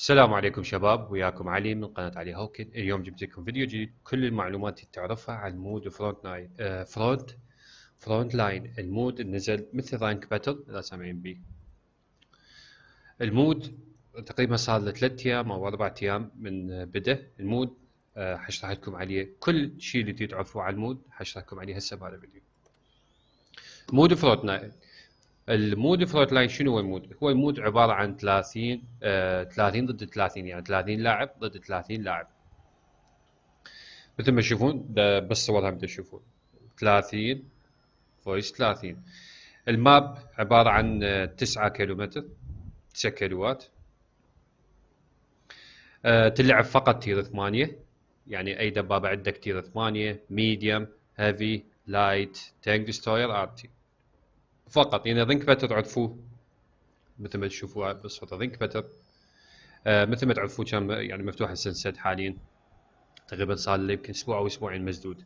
السلام عليكم شباب وياكم علي من قناة علي هوكن اليوم جبت لكم فيديو جديد كل المعلومات اللي تعرفها عن مود فرونت لاين آه، فرونت فرونت لاين المود نزل مثل رانك باتل اذا سامعين بيه المود تقريبا صار له ثلاث ايام او اربع ايام من بدا المود آه، حشرح لكم عليه كل شيء اللي تعرفوه عن المود حشرح لكم عليه هسه بهذا الفيديو مود فرونت لاين المود فروت لاين شنو هو المود؟ هو المود عباره عن 30 آه 30 ضد 30 يعني 30 لاعب ضد 30 لاعب مثل ما تشوفون بس صورها مثل تشوفون 30 فويس 30 الماب عباره عن 9 آه، كيلومتر 9 كيلوات آه تلعب فقط تير 8 يعني اي دبابه عندك تير 8 ميديوم هيفي لايت تانك ديستوير ارتي فقط يعني ذنك باتر عرفوه مثل ما تشوفوا بصوت رينج باتر آه، مثل ما تعرفوا كان يعني مفتوح السنسد حاليا تقريبا صار له يمكن اسبوع او اسبوعين مسدود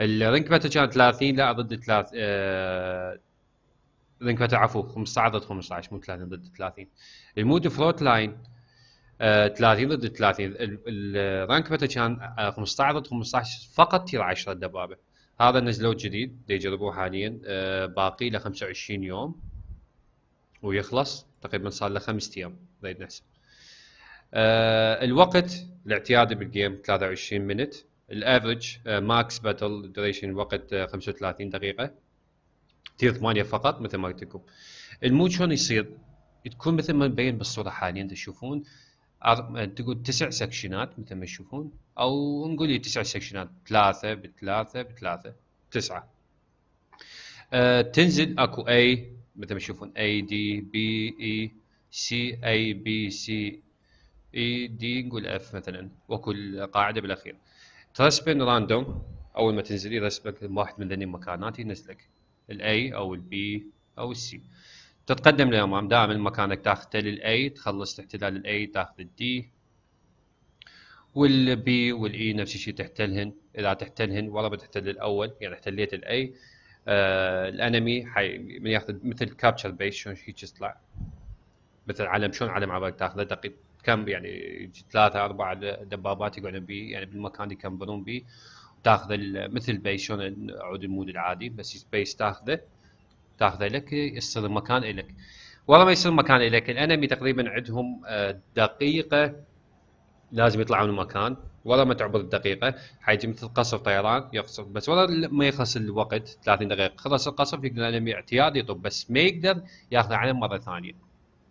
الرينك باتر كان 30 لا ضد 3 آه رينك باتر عفوا 15 ضد 15 مو 30 ضد 30 المود فلوت لاين آه 30 ضد 30 الرينك باتر كان 15 ضد 15 فقط تير 10 دبابه هذا نزلوه جديد يجربوه حاليا آه، باقي له 25 يوم ويخلص تقريبا صار له خمس ايام نريد نحسب آه، الوقت الاعتيادي بالجيم 23 منت الافرج ماكس باتل دوريشن وقت 35 آه، دقيقه تير 8 فقط مثل ما قلت لكم المود شلون يصير تكون مثل ما مبين بالصوره حاليا تشوفون تقول تسع سكشنات مثل ما تشوفون او نقول تسع سكشنات ثلاثة بثلاثة بثلاثة تسعة أه تنزل اكو اي مثل ما تشوفون اي دي بي اي سي اي بي سي اي دي نقول اف مثلا وكل قاعدة بالاخير ترسبن راندوم اول ما تنزل يرسبك واحد من ذني المكانات ينزلك الاي او البي او السي تتقدم للامام دائما مكانك تاخذ تل الاي تخلص احتلال الاي تاخذ الدي والبي والاي نفس الشيء تحتلهن اذا تحتلهن ورا بتحتل الاول يعني احتليت الاي آه الانمي حي من ياخذ مثل كابتشر بيس شلون هيك يطلع مثل علم شلون علم عبالك تاخذه كم يعني ثلاثة أربعة دبابات يقعدون بي يعني بالمكان اللي بي تاخذ مثل بيس شلون عود المود العادي بس بيس تاخذه تاخذه لك يصير مكان لك ورا ما يصير مكان لك الانمي تقريبا عندهم آه، دقيقه لازم يطلعوا من المكان ورا ما تعبر الدقيقه حيجي مثل قصف طيران يقصف بس ورا ما يخلص الوقت 30 دقيقه خلص القصف يقدر الانمي اعتياد يطب بس ما يقدر ياخذ علم مره ثانيه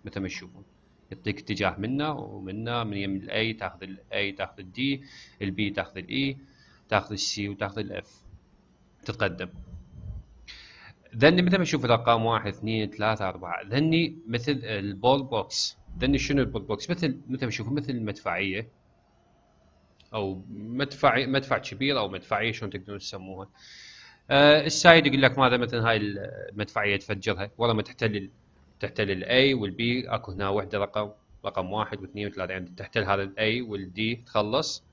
مثل ما تشوفون يعطيك اتجاه منه ومنه من يم الاي تاخذ الاي تاخذ الدي البي تاخذ الاي e، تاخذ السي وتاخذ الاف تتقدم ذني مثل ما تشوف الارقام واحد اثنين ثلاثة أربعة ذني مثل البول بوكس ذني شنو البول بوكس مثل مثل ما اشوفه مثل المدفعية أو مدفع مدفع كبير أو مدفعية شلون تقدرون تسموها آه السايد يقول لك ماذا مثلا هاي المدفعية تفجرها ورا ما تحتل تحتل الاي والبي اكو هنا وحدة رقم رقم واحد واثنين وثلاثة يعني تحتل هذا الاي والدي تخلص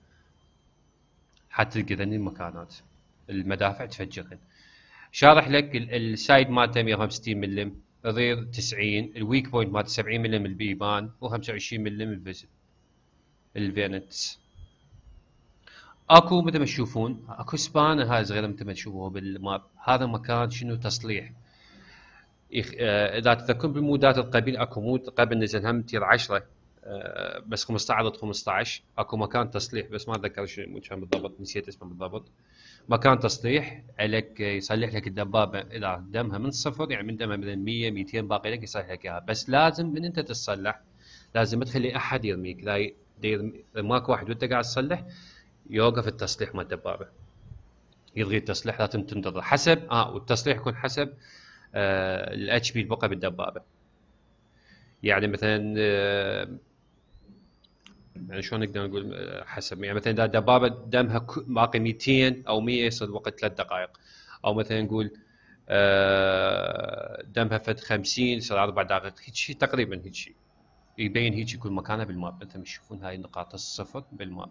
حتلقى ذني المكانات المدافع تفجرها شارح لك السايد مالته 165 ملم الرير 90 الويك بوينت مالته 70 ملم البيبان و25 ملم الفيزل الفينتس اكو مثل ما تشوفون اكو سبان هاي صغيره مثل ما تشوفوها بالماب هذا مكان شنو تصليح إخ... آه اذا تذكرون بالمودات القبيل اكو مود قبل نزل هم تير 10 آه، بس 15 ضد 15 اكو مكان تصليح بس ما اتذكر شنو بالضبط نسيت اسمه بالضبط مكان تصليح عليك يصلح لك الدبابه اذا دمها من صفر يعني من دمها من 100 200 باقي لك يصلح لك اياها بس لازم من انت تصلح لازم ما تخلي احد يرميك لا يرمي ماك واحد وانت قاعد تصلح يوقف التصليح مال الدبابه يلغي التصليح لازم تنتظر حسب اه والتصليح يكون حسب آه، الاتش بي البقى بالدبابه يعني مثلا آه يعني شلون نقدر نقول آه، حسب يعني مثلا اذا دبابه دمها باقي 200 او 100 يصير وقت ثلاث دقائق او مثلا نقول آه، دمها فد 50 يصير اربع دقائق هيك شيء تقريبا هيك شيء يبين هيك يكون مكانها بالماب انتم تشوفون هاي نقاط الصفر بالماب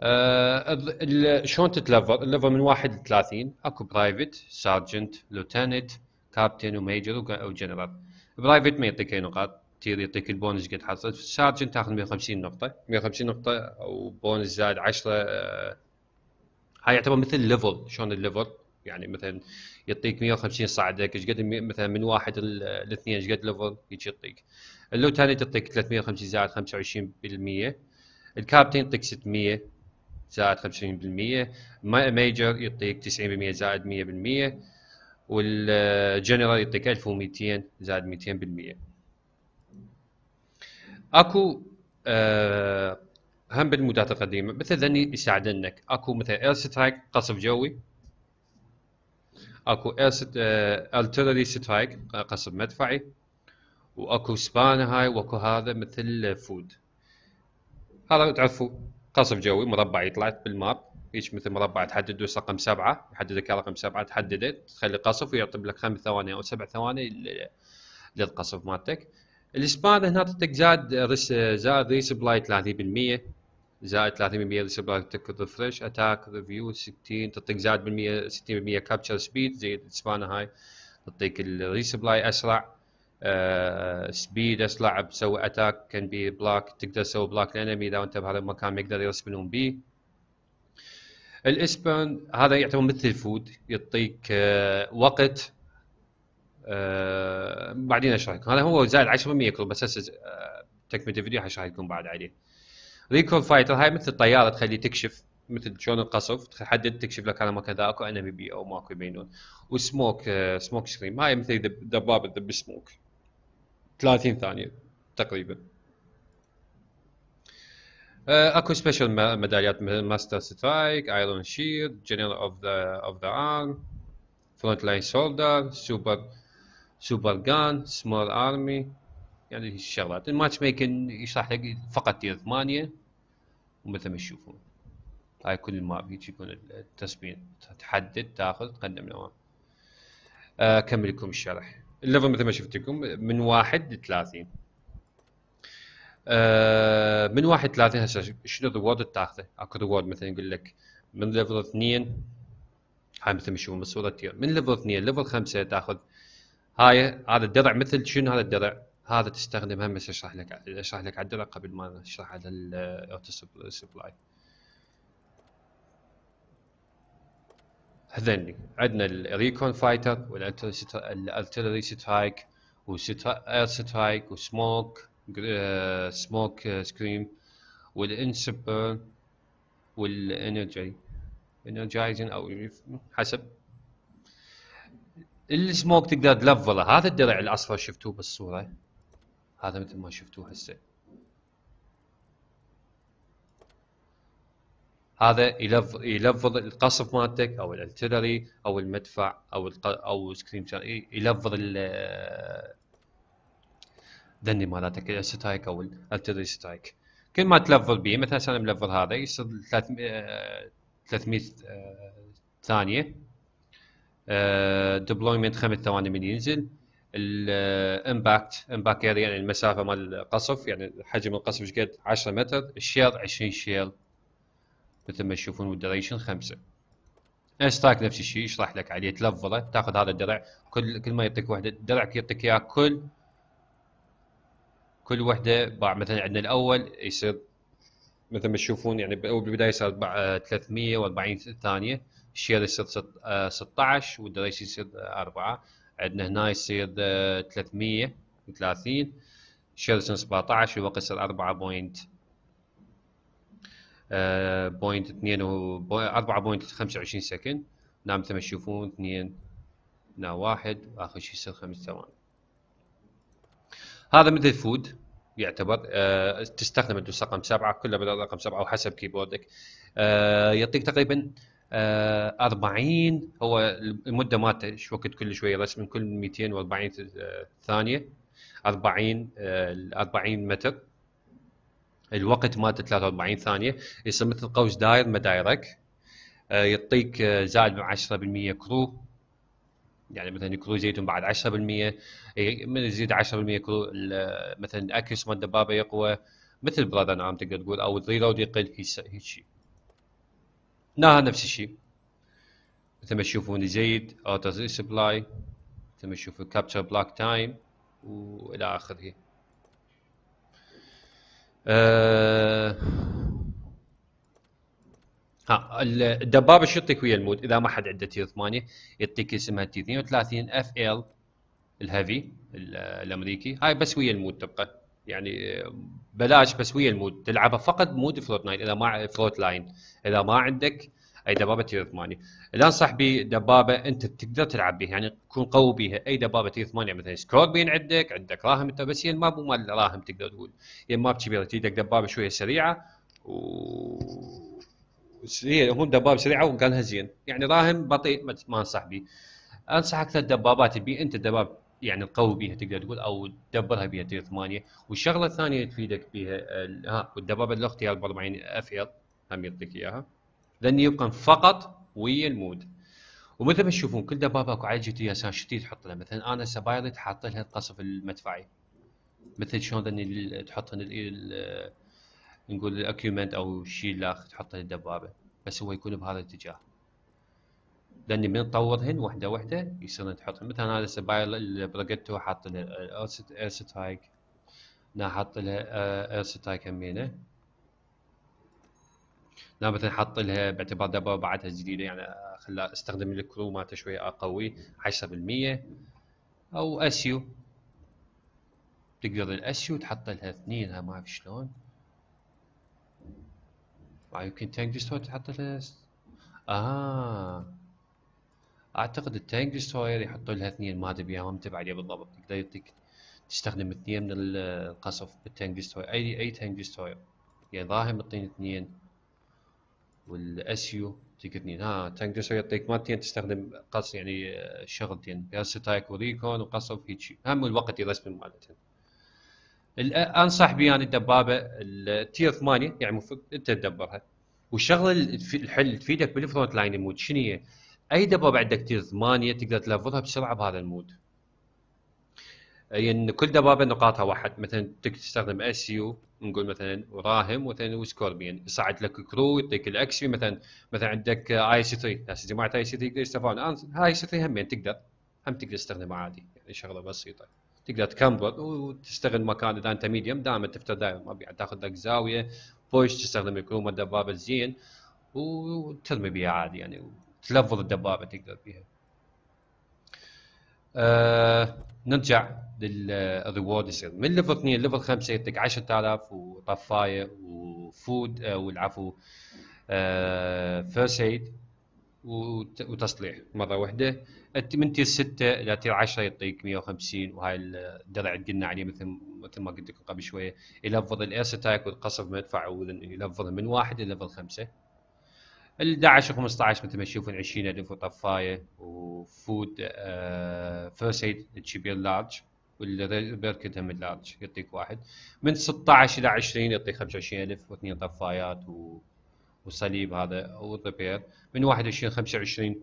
آه، شلون تتلفل؟ الليفل من واحد ل 30 اكو برايفت، سارجنت، لوتنت، كابتن وميجر وجنرال. برايفت ما يعطيك اي نقاط، تير يعطيك البونص قد حصلت في الشارجن تاخذ 150 نقطه 150 نقطه او بونص زائد 10 آه، هاي يعتبر مثل ليفل شلون الليفل يعني مثلا يعطيك 150 صعدك ايش قد مثلا من واحد لاثنين ايش قد ليفل هيك يعطيك اللو تاني تعطيك 350 زائد 25% الكابتن يعطيك 600 زائد 25% ميجر يعطيك 90% زائد 100% والجنرال يعطيك 1200 زائد 200% اكو آه هم بالمودات القديمه مثل ذني يساعدنك اكو مثل اير سترايك قصف جوي اكو اير ست سترايك قصف مدفعي واكو سبان هاي واكو هذا مثل فود هذا تعرفوا قصف جوي مربع يطلع بالماب هيك مثل مربع تحدد رقم سبعه يحدد لك رقم سبعه تحدده تخلي قصف ويعطي لك خمس ثواني او سبع ثواني للقصف مالتك الاسبان هنا تعطيك زاد ريس زاد ريسبلاي 30% زاد 30% ريسبلاي تك ريفرش اتاك ريفيو 60 تعطيك زاد بالمية 60% كابتشر سبيد زي الاسبان هاي تعطيك الريسبلاي اسرع سبيد آه، اسرع بتسوي اتاك كان بي بلاك تقدر تسوي بلاك لانمي اذا انت بهذا المكان ما يقدر يرسبنون بي الاسبان هذا يعتبر مثل الفود يعطيك آه، وقت آه، بعدين اشرح لكم هذا هو زائد 10% كله بس هسه آه، تكمله الفيديو حشرح لكم بعد عليه ريكول فايتر هاي مثل الطياره تخلي تكشف مثل شلون القصف تحدد تكشف لك انا مكان ذا اكو انمي بي او ماكو يبينون وسموك آه، سموك سكريم هاي مثل دبابه تذب سموك 30 ثانيه تقريبا آه، اكو سبيشال ميداليات ماستر سترايك ايرون شيلد جنرال اوف ذا اوف ذا ارم فرونت لاين سولدر سوبر سوبر جان سمول ارمي يعني الشغلات الماتش ميكن يشرح لك فقط تير ثمانية ومثل ما تشوفون هاي كل الماب هيك يكون التصميم تحدد تاخذ تقدم نوع اكمل آه، لكم الشرح الليفل مثل ما شفت لكم من واحد لثلاثين أه من واحد 30 هسه شنو الريورد تاخذه اكو ريورد مثلا يقول لك من ليفل اثنين هاي مثل ما تشوفون بالصورة من ليفل اثنين ليفل خمسة تاخذ هاي هذا الدرع مثل شنو هذا الدرع؟ هذا تستخدم هم بس اشرح لك اشرح لك على الدرع قبل ما اشرح على الاوتو سبلاي هذني عندنا الريكون فايتر والارتلري سترايك وسترايك سترايك وسموك سموك سكريم والانسبر والانرجي انرجايزن او حسب السموك تقدر تلفله هذا الدرع الاصفر شفتوه بالصوره هذا مثل ما شفتوه هسه هذا يلفظ يلفظ القصف مالتك او الارتيلري او المدفع او الق... او شان يلفظ ال ذني مالتك الستايك او الارتيلري ستايك كل ما تلفظ به مثلا انا ملفظ هذا يصير 300 300 آه، آه، ثانيه آه، ديبلويمنت خمس ثواني من ينزل الامباكت امباكت اريا يعني المسافه مال القصف يعني حجم القصف ايش قد 10 متر الشيل 20 شيل مثل ما تشوفون والدريشن 5 استاك نفس الشيء يشرح لك عليه تلفظه تاخذ هذا الدرع كل كل ما يعطيك وحده الدرع يعطيك اياه كل كل وحده باع مثلا عندنا الاول يصير مثل ما تشوفون يعني بالبدايه صار 340 آه، ثانيه الشير يصير 16 آه، والدريش يصير 4 عندنا هنا يصير 330 آه، الشير يصير 17 الوقت يصير 4 بوينت آه، بوينت 2 و 4 بوينت 25 سكند نعم، هنا مثل ما تشوفون 2 هنا 1 واخر شيء يصير 5 ثواني هذا مثل فود يعتبر أه تستخدم رقم سبعه كله بالرقم سبعه وحسب كيبوردك أه يعطيك تقريبا 40 آه، هو المده مالته وقت كل شويه رسم كل 240 آه، ثانيه 40 40 آه، متر الوقت مالته 43 ثانيه يصير مثل قوس داير ما دايرك يعطيك زائد 10% كرو يعني مثلا كرو زيتون بعد 10% إيه، من يزيد 10% كرو مثلا اكس مال دبابه يقوى مثل براذر نعم تقدر تقول او الريلود يقل هيك شيء نها نفس الشيء مثل ما تشوفون زيد اوتو سبلاي مثل ما تشوفون كابتشر بلاك تايم والى اخره آه ها الدبابه شو يعطيك ويا المود اذا ما حد عنده تي 8 يعطيك اسمها تي 32 اف ال الهيفي الامريكي هاي بس ويا المود تبقى يعني بلاش بس ويا المود تلعبها فقط مود فلوت لاين اذا ما فلوت لاين اذا ما عندك اي دبابه تير 8 الان انصح دبابه انت تقدر تلعب بها يعني تكون قوي بها اي دبابه تير يعني 8 مثلا سكوربين عندك عندك راهم انت بس هي ما مو مال راهم تقدر تقول هي ما كبيره تجيك دبابه شويه سريعه و هي هم دبابه سريعه وقالها زين يعني راهم بطيء ما انصح به انصحك ثلاث دبابات تبي انت دبابه يعني تقوي بيها تقدر تقول او تدبرها بيها تير 8 والشغله الثانيه اللي تفيدك بيها ها والدبابه الاختيار ب 40 اف ال هم يعطيك اياها لان يبقى فقط ويا المود ومثل ما تشوفون كل دبابه اكو على جي اساس شتي تحط لها مثلا انا سبايرت حاط لها القصف المدفعي مثل شلون تحط نقول الاكيومنت او الشيء الاخر تحط الدبابه بس هو يكون بهذا الاتجاه لاني من نطورهن وحده وحده يصير تحط مثلا هذا سبايل البروجيتو حاط له اير سترايك هنا حاط لها اير آه، سترايك همينه هنا مثلا حاط لها باعتبار دبابه بعدها جديده يعني خلا استخدم الكرو مالته شويه اقوي 10% او اسيو تقدر الاسيو تحط لها اثنين ما اعرف شلون يمكن تنجز تحط لها اها اعتقد التانك ديستروير يحطوا لها اثنين ما ادري بيهم تبع عليه بالضبط تقدر يعطيك تستخدم اثنين من القصف بالتانك ديستروير اي اي تانك ديستروير يعني ظاهر مطين اثنين والاسيو يعطيك اثنين ها تانك ديستروير يعطيك مالتين تستخدم قص يعني آه، شغلتين بيرس وريكون وقصف هيك شيء هم الوقت يرسم مالتين آه، انصح بيان يعني الدبابه التير 8 يعني انت تدبرها والشغله الحل تفيدك بالفرونت لاين مود شنو هي؟ اي دبابه عندك تير 8 تقدر تلفظها بسرعه بهذا المود اي يعني ان كل دبابه نقاطها واحد مثلا تقدر تستخدم اس يو نقول مثلا وراهم مثلا وسكوربين يصعد لك كرو يعطيك الاكسي مثلا مثلا عندك اي سي 3 ناس جماعه اي سي 3 يقدر يستفادون اي سي 3 همين يعني تقدر هم تقدر تستخدمه عادي يعني شغله بسيطه تقدر تكمبر وتستغل مكان اذا انت ميديوم دائما تفتح دائما ما تاخذ لك زاويه بوش تستخدم مال الدبابه زين وترمي بها عادي يعني تلفظ الدبابه تقدر فيها آه نرجع للريورد يصير من ليفل 2 ليفل 5 يعطيك 10000 وطفايه وفود آه والعفو آه ايد وتصليح مره واحده من تير 6 الى تير 10 يعطيك 150 وهاي الدرع اللي قلنا عليه مثل مثل ما قلت لكم قبل شويه يلفظ الايرس اتاك والقصف مدفع يلفظ من واحد الى ليفل 5 ال 11 و15 مثل ما تشوفون 20000 وطفايه وفود فيرست ايد تشيبير لارج والريبير هم لارج يعطيك واحد من 16 الى 20 يعطيك 25000 واثنين طفايات و... وصليب هذا والريبير من 21 25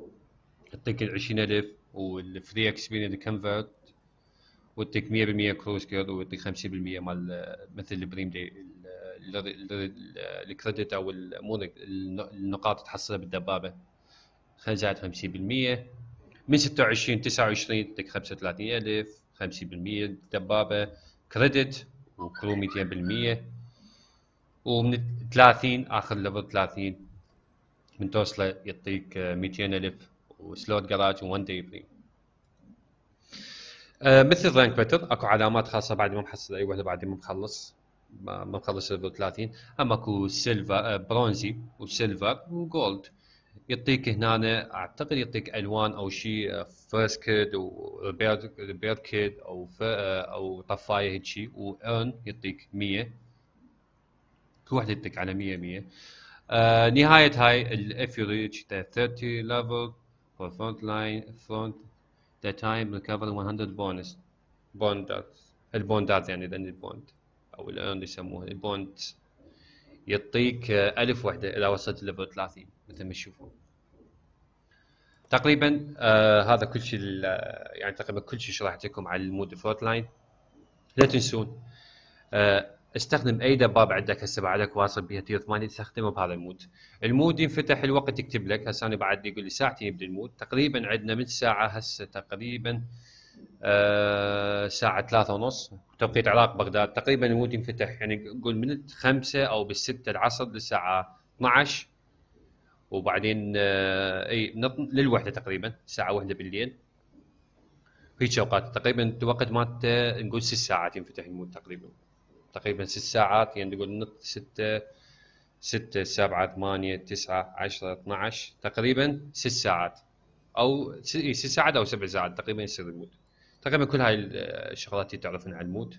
يعطيك ال 20000 والفري اكسبيرينس كونفرت ويعطيك 100% كروز كيرد ويعطيك 50% مال آه، مثل البريم الكريدت او الامور النقاط تحصلها بالدبابه زائد 50% من 26 29 عندك 35000 50% دبابه كريدت وكرو 200% ومن 30 اخر ليفل 30 من توصله يعطيك 200000 وسلوت جراج و1 فري آه، مثل رانك بتر اكو علامات خاصه بعد ما محصل اي وحده بعد ما مخلص ما مخلص 30 اما اكو سيلفر آه، برونزي وسيلفر وجولد يعطيك هنا اعتقد يعطيك الوان او شيء آه، فيرست كيد وبيرد كيد او آه، او طفايه هيك شيء وارن يعطيك 100 كل واحده يعطيك على 100 100 آه نهايه هاي الاف يو ريتش 30 ليفل فور فرونت لاين فرونت ذا تايم ريكفر 100 بونس بوندات البوندات يعني ذا البوند او الايرن يسموها البوند يعطيك 1000 وحده اذا وصلت ليفل 30 مثل ما تشوفون تقريبا آه هذا كل شيء آه، يعني تقريبا كل شيء شرحت لكم على المود فورت لاين لا تنسون آه استخدم اي دباب عندك هسه بعدك واصل بها تير 8 استخدمه بهذا المود المود ينفتح الوقت يكتب لك هسه انا بعد يقول لي ساعتين يبدا المود تقريبا عندنا من ساعه هسه تقريبا آه الساعة آه، ثلاثة ونص توقيت العراق بغداد تقريبا المود ينفتح يعني قول من الخمسة أو بالستة العصر للساعة 12 وبعدين آه، اي للوحدة تقريبا الساعة واحدة بالليل هيك اوقات تقريبا الوقت مالته نقول ست ساعات ينفتح المود تقريبا تقريبا ست ساعات يعني نقول نط ستة ستة سبعة ثمانية تسعة عشرة 12 تقريبا ست ساعات أو ست ساعات أو سبع ساعات تقريبا يصير المود تقريبا كل هاي الشغلات اللي تعرفون عن المود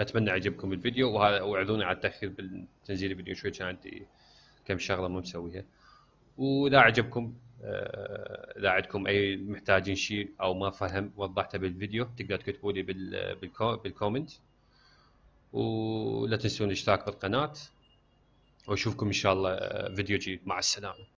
اتمنى عجبكم الفيديو وهذا على التاخير بالتنزيل الفيديو شوي كان عندي كم شغله مو مسويها واذا عجبكم آه، اذا عندكم اي محتاجين شيء او ما فهم وضحته بالفيديو تقدر تكتبوا لي بالكومنت ولا تنسون الاشتراك بالقناه واشوفكم ان شاء الله آه، فيديو جديد مع السلامه